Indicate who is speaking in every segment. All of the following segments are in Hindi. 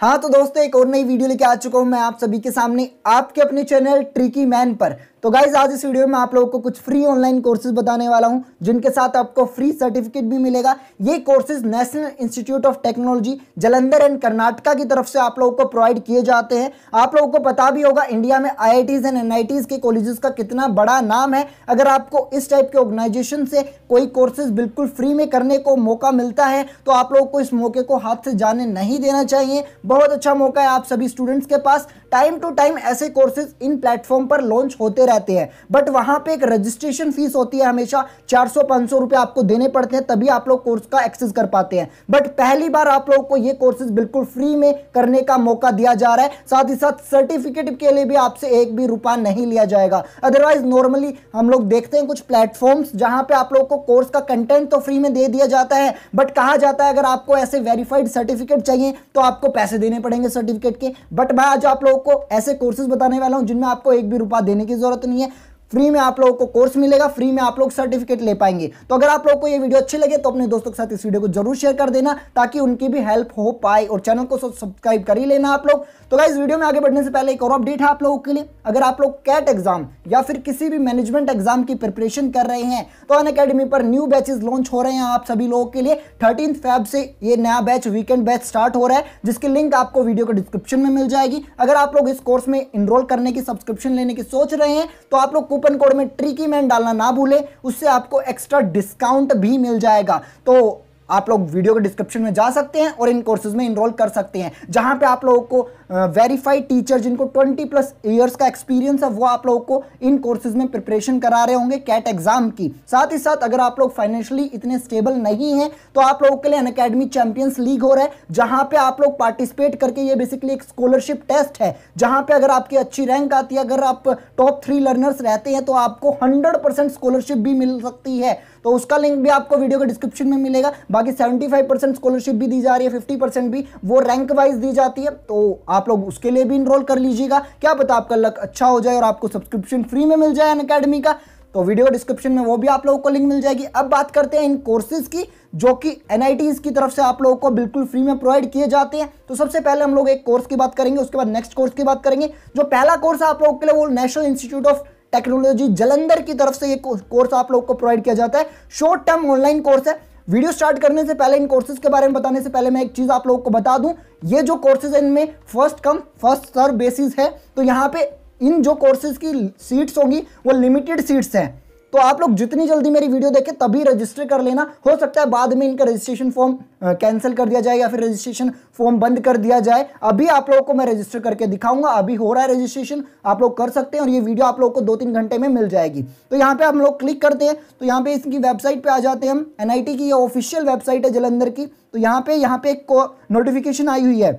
Speaker 1: हाँ तो दोस्तों एक और नई वीडियो लेके आ चुका हूँ मैं आप सभी के सामने आपके अपने चैनल ट्रिकी मैन पर तो गाइज आज इस वीडियो में आप लोगों को कुछ फ्री ऑनलाइन कोर्सेज बताने वाला हूं जिनके साथ आपको फ्री सर्टिफिकेट भी मिलेगा ये courses National Institute of Technology Jalandhar and Karnataka की तरफ से आप लोगों को प्रोवाइड किए जाते हैं आप लोगों को पता भी होगा इंडिया में आई एंड एन के कॉलेजेस का कितना बड़ा नाम है अगर आपको इस टाइप के ऑर्गेनाइजेशन से कोई कोर्सेज बिल्कुल फ्री में करने को मौका मिलता है तो आप लोगों को इस मौके को हाथ से जाने नहीं देना चाहिए बहुत अच्छा मौका है आप सभी स्टूडेंट्स के पास टाइम टू टाइम ऐसे कोर्सेज इन प्लेटफॉर्म पर लॉन्च होते रहते हैं बट वहां पे एक रजिस्ट्रेशन फीस होती है हमेशा 400 500 रुपए आपको देने पड़ते हैं तभी आप लोग कोर्स का एक्सेस कर पाते हैं बट पहली बार आप लोगों को ये कोर्सेज बिल्कुल फ्री में करने का मौका दिया जा रहा है साथ ही साथ सर्टिफिकेट के लिए भी आपसे एक भी रुपया नहीं लिया जाएगा अदरवाइज नॉर्मली हम लोग देखते हैं कुछ प्लेटफॉर्म्स जहां पर आप लोग को कोर्स का कंटेंट तो फ्री में दे दिया जाता है बट कहा जाता है अगर आपको ऐसे वेरीफाइड सर्टिफिकेट चाहिए तो आपको पैसे देने पड़ेंगे सर्टिफिकेट के बट मैं आज आप लोग लोगों को ऐसे कोर्सेज बताने वाला हूं जिनमें आपको एक भी रुपया देने की जरूरत नहीं है फ्री में आप लोगों को कोर्स मिलेगा फ्री में आप लोग सर्टिफिकेट ले पाएंगे तो अगर आप लोग को ये वीडियो अच्छी लगे तो अपने दोस्तों के साथ इस वीडियो को जरूर शेयर कर देना ताकि उनकी भी हेल्प हो पाए और चैनल को सब्सक्राइब कर ही लेना आप लोग तो इस वीडियो में आगे बढ़ने से पहले एक और अपडेट है आप लोगों के लिए अगर आप लोग कैट एग्जाम या फिर किसी भी मैनेजमेंट एग्जाम की प्रिपरेशन कर रहे हैं तो अन अकेडमी पर न्यू बैचेज लॉन्च हो रहे हैं आप सभी लोगों के लिए थर्टीन फैब से ये नया बैच वीकेंड बैच स्टार्ट हो रहा है जिसकी लिंक आपको वीडियो के डिस्क्रिप्शन में मिल जाएगी अगर आप लोग इस कोर्स में इनरोल करने की सब्सक्रिप्शन लेने की सोच रहे हैं तो आप लोग कूपन कोड में ट्रिकी मैन डालना ना भूले उससे आपको एक्स्ट्रा डिस्काउंट भी मिल जाएगा तो आप लोग वीडियो के डिस्क्रिप्शन में जा सकते हैं और इन कोर्सेज में इनरोल कर सकते हैं जहां पे आप लोगों को वेरीफाइड टीचर जिनको 20 प्लस ईयर्स का एक्सपीरियंस है वो आप लोगों को इन कोर्सेज में प्रिपरेशन करा रहे होंगे कैट एग्जाम की साथ ही साथ अगर आप लोग फाइनेंशियली इतने स्टेबल नहीं हैं तो आप लोगों के लिए अनकेडमी चैंपियंस लीग हो रहा है जहां पे आप लोग पार्टिसिपेट करके ये बेसिकली एक स्कॉलरशिप टेस्ट है जहां पर अगर आपकी अच्छी रैंक आती है अगर आप टॉप थ्री लर्नर्स रहते हैं तो आपको हंड्रेड स्कॉलरशिप भी मिल सकती है तो उसका लिंक भी आपको वीडियो के डिस्क्रिप्शन में मिलेगा बाकी 75% स्कॉलरशिप भी दी जा रही है 50% भी वो रैंक वाइज दी जाती है तो आप लोग उसके लिए भी इनरोल कर लीजिएगा क्या पता आपका लक अच्छा हो जाए और आपको सब्सक्रिप्शन फ्री में मिल जाए अन अकेडमी का तो वीडियो डिस्क्रिप्शन में वो भी आप लोगों को लिंक मिल जाएगी अब बात करते हैं इन कोर्सेज की जो कि एन की तरफ से आप लोगों को बिल्कुल फ्री में प्रोवाइड किए जाते हैं तो सबसे पहले हम लोग एक कोर्स की बात करेंगे उसके बाद नेक्स्ट कोर्स की बात करेंगे जो पहला कोर्स है आप लोगों के लिए वो National Institute of Technology Jalandhar की तरफ से ये कोर्स आप लोग को प्रोवाइड किया जाता है शॉर्ट टर्म ऑनलाइन कोर्स है वीडियो स्टार्ट करने से पहले इन कोर्सेज के बारे में बताने से पहले मैं एक चीज़ आप लोगों को बता दूं ये जो कोर्सेज है इनमें first come first serve basis है तो यहाँ पे इन जो कोर्सेज की सीट्स होंगी वो लिमिटेड सीट्स हैं तो आप लोग जितनी जल्दी मेरी वीडियो देखें तभी रजिस्टर कर लेना हो सकता है बाद में इनका रजिस्ट्रेशन फॉर्म कैंसिल कर दिया जाए या फिर रजिस्ट्रेशन फॉर्म बंद कर दिया जाए अभी आप लोगों को मैं रजिस्टर करके दिखाऊंगा अभी हो रहा है रजिस्ट्रेशन आप लोग कर सकते हैं और ये वीडियो आप लोग को दो तीन घंटे में मिल जाएगी तो यहाँ पे हम लोग क्लिक करते हैं तो यहाँ पे इसकी वेबसाइट पर आ जाते हैं हम एनआईटी की ये ऑफिशियल वेबसाइट है जलंधर की तो यहाँ पे यहाँ पे एक नोटिफिकेशन आई हुई है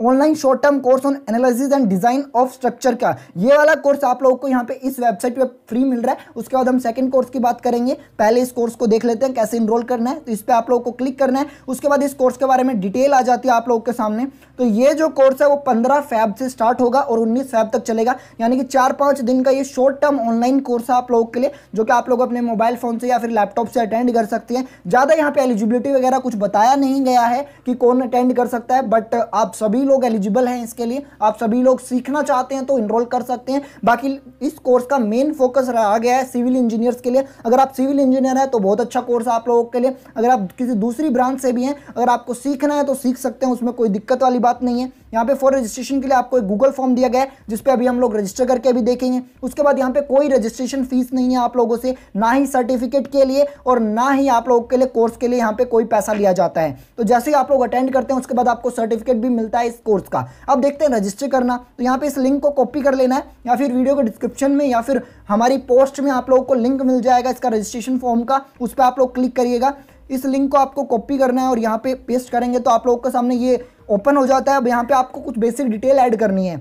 Speaker 1: online short term course on analysis and design of structure का ये वाला कोर्स आप लोगों को यहाँ पे इस वेबसाइट पे फ्री मिल रहा है उसके बाद हम सेकंड कोर्स की बात करेंगे पहले इस कोर्स को देख लेते हैं कैसे इनरोल करना है तो इस पर आप लोगों को क्लिक करना है उसके बाद इस कोर्स के बारे में डिटेल आ जाती है आप लोगों के सामने तो ये जो कोर्स है वो पंद्रह फैब से स्टार्ट होगा और उन्नीस फैब तक चलेगा यानी कि चार पाँच दिन का ये शॉर्ट टर्म ऑनलाइन कोर्स है आप लोगों के लिए जो कि आप लोग अपने मोबाइल फोन से या फिर लैपटॉप से अटेंड कर सकते हैं ज़्यादा यहाँ पे एलिजिबिलिटी वगैरह कुछ बताया नहीं गया है कि कौन अटेंड कर सकता है बट आप सभी सभी लोग एलिजिबल हैं इसके लिए आप सभी लोग सीखना चाहते हैं तो इनरोल कर सकते हैं बाकी इस कोर्स का मेन फोकस रहा गया है सिविल इंजीनियर्स के लिए अगर आप सिविल इंजीनियर हैं तो बहुत अच्छा कोर्स आप लोगों के लिए अगर आप किसी दूसरी ब्रांच से भी हैं अगर आपको सीखना है तो सीख सकते हैं उसमें कोई दिक्कत वाली बात नहीं है यहाँ पे फॉर रजिस्ट्रेशन के लिए आपको एक गूगल फॉर्म दिया गया है जिसपे अभी हम लोग रजिस्टर करके अभी देखेंगे उसके बाद यहाँ पे कोई रजिस्ट्रेशन फीस नहीं है आप लोगों से ना ही सर्टिफिकेट के लिए और ना ही आप लोगों के लिए कोर्स के लिए यहाँ पे कोई पैसा लिया जाता है तो जैसे ही आप लोग अटेंड करते हैं उसके बाद आपको सर्टिफिकेट भी मिलता है इस कोर्स का अब देखते हैं रजिस्टर करना तो यहाँ पे इस लिंक को कॉपी कर लेना है या फिर वीडियो के डिस्क्रिप्शन में या फिर हमारी पोस्ट में आप लोगों को लिंक मिल जाएगा इसका रजिस्ट्रेशन फॉर्म का उस पर आप लोग क्लिक करिएगा इस लिंक को आपको कॉपी करना है और यहाँ पे पेस्ट करेंगे तो आप लोगों के सामने ये ओपन हो जाता है अब यहाँ पे आपको कुछ बेसिक डिटेल ऐड करनी है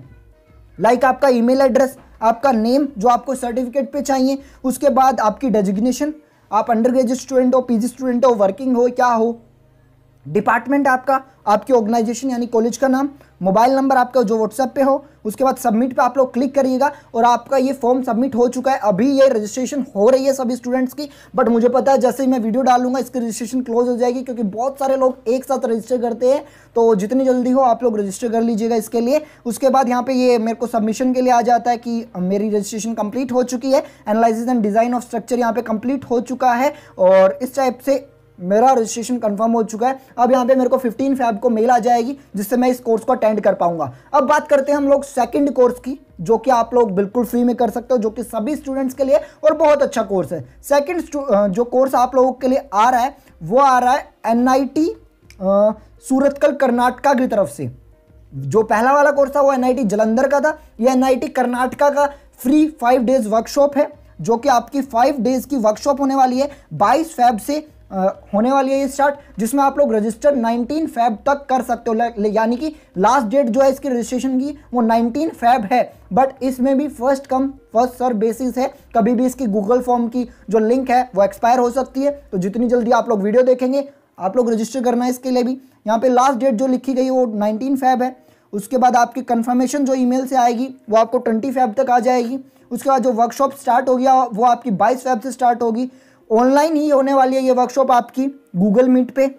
Speaker 1: लाइक like आपका ईमेल एड्रेस आपका नेम जो आपको सर्टिफिकेट पे चाहिए उसके बाद आपकी डेजिग्नेशन आप अंडर ग्रेजुएट स्टूडेंट हो पीजी स्टूडेंट हो वर्किंग हो क्या हो डिपार्टमेंट आपका आपकी ऑर्गेनाइजेशन यानी कॉलेज का नाम मोबाइल नंबर आपका जो व्हाट्सएप पे हो उसके बाद सबमिट पे आप लोग क्लिक करिएगा और आपका ये फॉर्म सबमिट हो चुका है अभी ये रजिस्ट्रेशन हो रही है सभी स्टूडेंट्स की बट मुझे पता है जैसे ही मैं वीडियो डालूंगा इसकी रजिस्ट्रेशन क्लोज हो जाएगी क्योंकि बहुत सारे लोग एक साथ रजिस्टर करते हैं तो जितनी जल्दी हो आप लोग रजिस्टर कर लीजिएगा इसके लिए उसके बाद यहाँ पे ये मेरे को सबमिशन के लिए आ जाता है कि मेरी रजिस्ट्रेशन कंप्लीट हो चुकी है analysis and design of structure यहाँ पे कंप्लीट हो चुका है और इस टाइप से मेरा रजिस्ट्रेशन कंफर्म हो चुका है अब यहाँ पे मेरे को 15 फैब को मेल आ जाएगी जिससे मैं इस कोर्स को अटेंड कर पाऊंगा अब बात करते हैं हम लोग सेकंड कोर्स की जो कि आप लोग बिल्कुल फ्री में कर सकते हो जो कि सभी स्टूडेंट्स के लिए और बहुत अच्छा कोर्स है सेकंड जो कोर्स आप लोगों के लिए आ रहा है वो आ रहा है एन सूरतकल कर्नाटका की तरफ से जो पहला वाला कोर्स था वो एन जलंधर का था यह एन कर्नाटका का फ्री फाइव डेज वर्कशॉप है जो कि आपकी फाइव डेज की वर्कशॉप होने वाली है बाईस फैब से होने वाली है ये स्टार्ट जिसमें आप लोग रजिस्टर 19 फैब तक कर सकते हो यानी कि लास्ट डेट जो है इसकी रजिस्ट्रेशन की वो 19 फैब है बट इसमें भी first come first serve basis है कभी भी इसकी गूगल फॉर्म की जो लिंक है वो एक्सपायर हो सकती है तो जितनी जल्दी आप लोग वीडियो देखेंगे आप लोग रजिस्टर करना है इसके लिए भी यहाँ पर लास्ट डेट जो लिखी गई वो नाइनटीन फैब है उसके बाद आपकी कन्फर्मेशन जो ईमेल से आएगी वो आपको ट्वेंटी फैब तक आ जाएगी उसके बाद जो वर्कशॉप स्टार्ट होगी वो आपकी बाईस फैब से स्टार्ट होगी ऑनलाइन ही होने वाली है ये वर्कशॉप आपकी गूगल मीट पे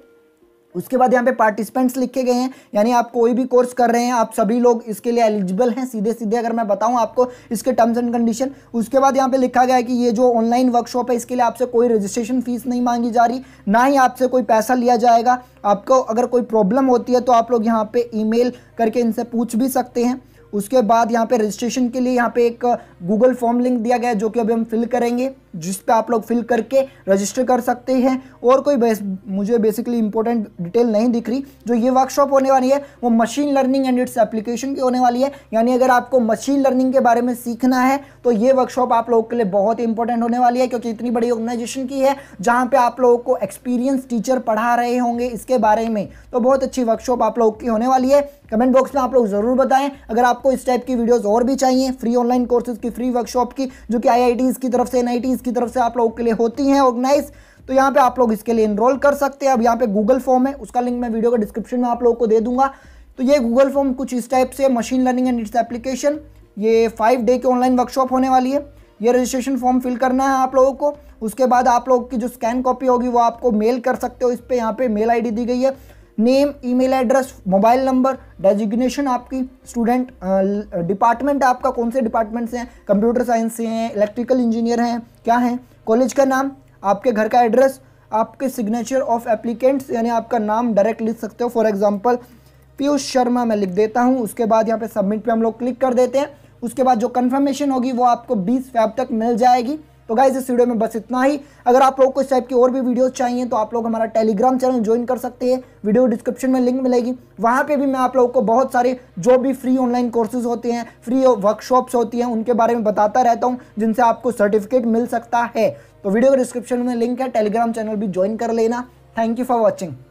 Speaker 1: उसके बाद यहाँ पे पार्टिसिपेंट्स लिखे गए हैं यानी आप कोई भी कोर्स कर रहे हैं आप सभी लोग इसके लिए एलिजिबल हैं सीधे सीधे अगर मैं बताऊं आपको इसके टर्म्स एंड कंडीशन उसके बाद यहाँ पे लिखा गया है कि ये जो ऑनलाइन वर्कशॉप है इसके लिए आपसे कोई रजिस्ट्रेशन फीस नहीं मांगी जा रही ना ही आपसे कोई पैसा लिया जाएगा आपको अगर कोई प्रॉब्लम होती है तो आप लोग यहाँ पर ई करके इनसे पूछ भी सकते हैं उसके बाद यहाँ पे रजिस्ट्रेशन के लिए यहाँ पे एक गूगल फॉर्म लिंक दिया गया है जो कि अभी हम फिल करेंगे जिस पे आप लोग फिल करके रजिस्टर कर सकते हैं और कोई बेस, मुझे बेसिकली इंपॉर्टेंट डिटेल नहीं दिख रही जो ये वर्कशॉप होने वाली है वो machine learning and its application की होने वाली है यानी अगर आपको मशीन लर्निंग के बारे में सीखना है तो ये वर्कशॉप आप लोगों के लिए बहुत इंपॉर्टेंट होने वाली है क्योंकि इतनी बड़ी ऑर्गेनाइजेशन की है जहाँ पर आप लोगों को एक्सपीरियंस टीचर पढ़ा रहे होंगे इसके बारे में तो बहुत अच्छी वर्कशॉप आप लोगों की होने वाली है कमेंट बॉक्स में आप लोग ज़रूर बताएं अगर आपको इस टाइप की वीडियोज़ और भी चाहिए फ्री ऑनलाइन कोर्सेज की फ्री वर्कशॉप की जो कि आई की तरफ से एन की तरफ से आप लोगों के लिए होती हैं ऑर्गेनाइज तो यहाँ पे आप लोग इसके लिए इनरोल कर सकते हैं अब यहाँ पे गूगल फॉर्म है उसका लिंक मैं वीडियो का डिस्क्रिप्शन में आप लोगों को दे दूंगा तो ये गूगल फॉर्म कुछ इस टाइप से machine learning and its application ये फाइव डे के ऑनलाइन वर्कशॉप होने वाली है ये रजिस्ट्रेशन फॉर्म फिल करना है आप लोगों को उसके बाद आप लोग की जो स्कैन कॉपी होगी वो आपको मेल कर सकते हो इस पर यहाँ पे मेल आई दी गई है name email address mobile number designation आपकी स्टूडेंट डिपार्टमेंट आपका कौन से डिपार्टमेंट से हैं कंप्यूटर साइंस से हैं इलेक्ट्रिकल इंजीनियर हैं क्या हैं कॉलेज का नाम आपके घर का एड्रेस आपके सिग्नेचर ऑफ एप्लीकेंट्स यानी आपका नाम डायरेक्ट लिख सकते हो फॉर एग्जाम्पल पीयूष शर्मा मैं लिख देता हूँ उसके बाद यहाँ पे सबमिट पे हम लोग क्लिक कर देते हैं उसके बाद जो कन्फर्मेशन होगी वो आपको 20 फैब तक मिल जाएगी तो गाइज इस वीडियो में बस इतना ही अगर आप लोग को इस टाइप की और भी वीडियोस चाहिए तो आप लोग हमारा टेलीग्राम चैनल ज्वाइन कर सकते हैं वीडियो डिस्क्रिप्शन में लिंक मिलेगी वहाँ पे भी मैं आप लोगों को बहुत सारे जो भी फ्री ऑनलाइन कोर्सेज होते हैं फ्री वर्कशॉप्स होती हैं उनके बारे में बताता रहता हूँ जिनसे आपको सर्टिफिकेट मिल सकता है तो वीडियो डिस्क्रिप्शन में लिंक है टेलीग्राम चैनल भी ज्वाइन कर लेना थैंक यू फॉर वॉचिंग